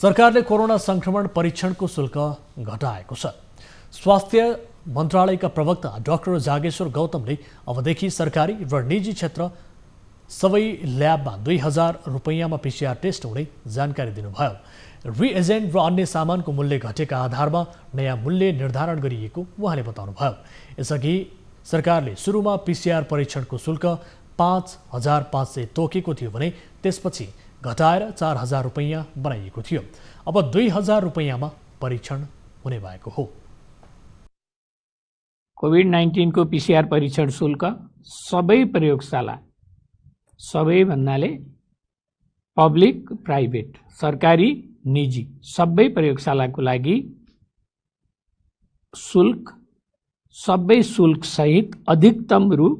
सरकारले कोरोना संक्रमण परीक्षणको शुल्क घटाएको छ स्वास्थ्य मन्त्रालयका प्रवक्ता डाक्टर जागेश्वर गौतमले अबदेखि सरकारी र निजी क्षेत्र सबै ल्याबमा दुई हजार रुपैयाँमा पिसिआर टेस्ट हुने जानकारी दिनुभयो रिएजेन्ट र अन्य सामानको मूल्य घटेका आधारमा नयाँ मूल्य निर्धारण गरिएको उहाँले बताउनुभयो यसअघि सरकारले सुरुमा पिसिआर परीक्षणको शुल्क पाँच हजार पाँच सय तोकेको थियो भने त्यसपछि घटाएर चार हजार रुपैयाँ बनाइएको थियो अब दुई हजार रुपैयाँमा परीक्षण हुने भएको हो कोभिड नाइन्टिनको पिसिआर परीक्षण शुल्क सबै प्रयोगशाला सबै भन्नाले पब्लिक प्राइभेट सरकारी निजी सबै प्रयोगशालाको लागि शुल्क सबै शुल्कसहित अधिकतम रु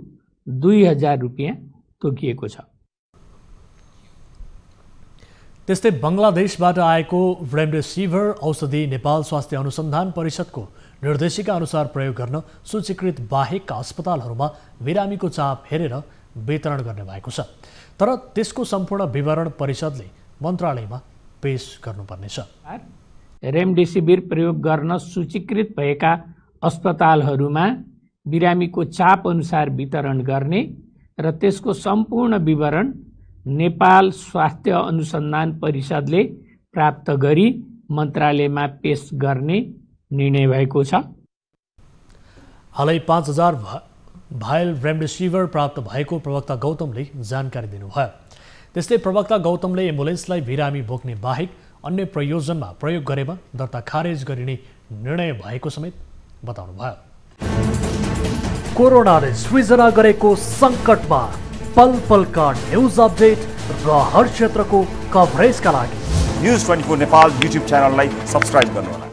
दुई हजार रुपियाँ तोकिएको छ त्यस्तै बङ्गलादेशबाट आएको रेमडेसिभिर औषधि नेपाल स्वास्थ्य अनुसन्धान परिषदको निर्देशिका अनुसार प्रयोग गर्न सूचीकृत बाहेकका अस्पतालहरूमा बिरामीको चाप हेरेर वितरण गर्ने भएको छ तर त्यसको सम्पूर्ण विवरण परिषदले मन्त्रालयमा पेस गर्नुपर्नेछ रेमडेसिभिर प्रयोग गर्न सूचीकृत भएका अस्पतालहरूमा बिरामीको चाप अनुसार वितरण गर्ने र त्यसको सम्पूर्ण विवरण नेपाल स्वास्थ्य अनुसन्धान परिषदले प्राप्त गरी मन्त्रालयमा पेस गर्ने निर्णय भएको छ हालै पाँच हजार भायल रेमडेसिभिर प्राप्त भएको प्रवक्ता गौतमले जानकारी दिनुभयो त्यस्तै प्रवक्ता गौतमले एम्बुलेन्सलाई बिरामी बोक्ने बाहेक अन्य प्रयोजनमा प्रयोग गरेमा दर्ता खारेज गरिने निर्णय भएको समेत बताउनुभयो कोरोनाले सृजना गरेको सङ्कटमा पल पल का न्यूज अपडेट र हर कवरेज का लगी news twenty four Nepal YouTube channel subscribe कर